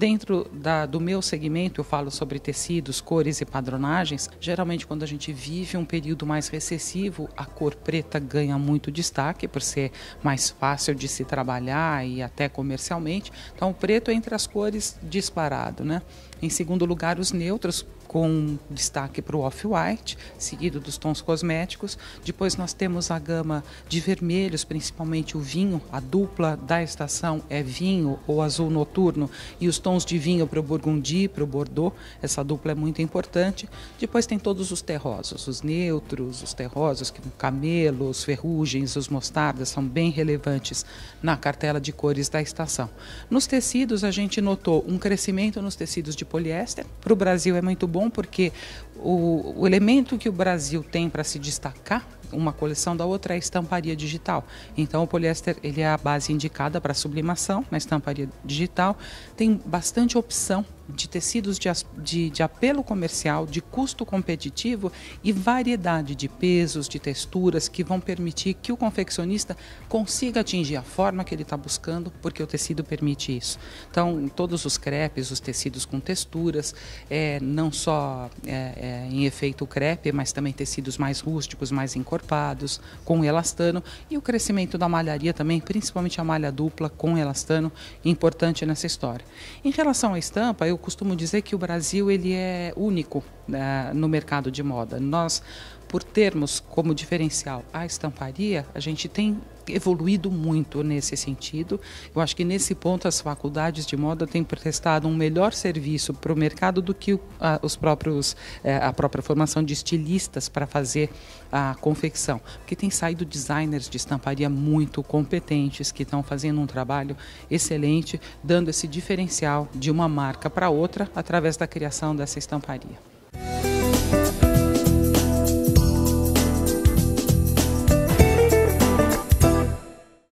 Dentro da, do meu segmento, eu falo sobre tecidos, cores e padronagens. Geralmente, quando a gente vive um período mais recessivo, a cor preta ganha muito destaque por ser mais fácil de se trabalhar e até comercialmente. Então, o preto é entre as cores disparado, né? Em segundo lugar, os neutros, com destaque para o off-white, seguido dos tons cosméticos. Depois nós temos a gama de vermelhos, principalmente o vinho. A dupla da estação é vinho ou azul noturno e os tons de vinho para o burgundi, para o bordeaux. Essa dupla é muito importante. Depois tem todos os terrosos, os neutros, os terrosos, que camelo, os ferrugens, os mostardas são bem relevantes na cartela de cores da estação. Nos tecidos a gente notou um crescimento nos tecidos de poliéster. Para o Brasil é muito bom bom porque o, o elemento que o Brasil tem para se destacar uma coleção da outra é a estamparia digital. Então o poliéster ele é a base indicada para sublimação na estamparia digital. Tem bastante opção de tecidos de, de, de apelo comercial, de custo competitivo e variedade de pesos, de texturas que vão permitir que o confeccionista consiga atingir a forma que ele está buscando, porque o tecido permite isso. Então, todos os crepes, os tecidos com texturas, é, não só é, é, em efeito crepe, mas também tecidos mais rústicos, mais encorpados, com elastano e o crescimento da malharia também, principalmente a malha dupla com elastano, importante nessa história. Em relação à estampa, eu costumo dizer que o Brasil ele é único né, no mercado de moda. Nós por termos como diferencial a estamparia, a gente tem evoluído muito nesse sentido. Eu acho que nesse ponto as faculdades de moda têm prestado um melhor serviço para o mercado do que os próprios é, a própria formação de estilistas para fazer a confecção, porque tem saído designers de estamparia muito competentes que estão fazendo um trabalho excelente, dando esse diferencial de uma marca para outra através da criação dessa estamparia.